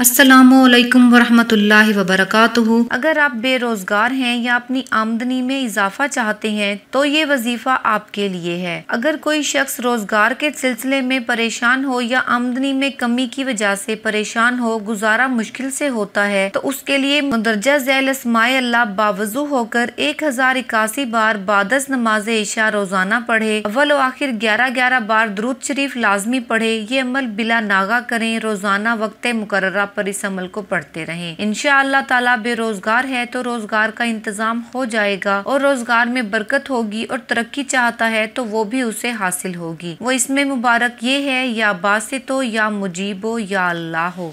असलकम वरहमल वबरक अगर आप बेरोज़गार हैं या अपनी आमदनी में इजाफा चाहते हैं तो ये वजीफ़ा आपके लिए है अगर कोई शख्स रोज़गार के सिलसिले में परेशान हो या आमदनी में कमी की वजह से परेशान हो गुजारा मुश्किल से होता है तो उसके लिए मुदरजा जैल इसमाय अल्लाह बावजू होकर एक हज़ार इक्यासी बार बादस नमाज ऐशा रोज़ाना पढ़े अव्वल आखिर ग्यारह ग्यारह बार द्रुद शरीफ लाजमी पढ़े ये अमल बिला नागा करें रोज़ाना वक्त मुकर्रा आप पर इस अमल को पढ़ते रहें इन तला बेरोजगार है तो रोजगार का इंतजाम हो जाएगा और रोजगार में बरकत होगी और तरक्की चाहता है तो वो भी उसे हासिल होगी वो इसमें मुबारक ये है या बासित हो या मुजीबो या अल्लाह हो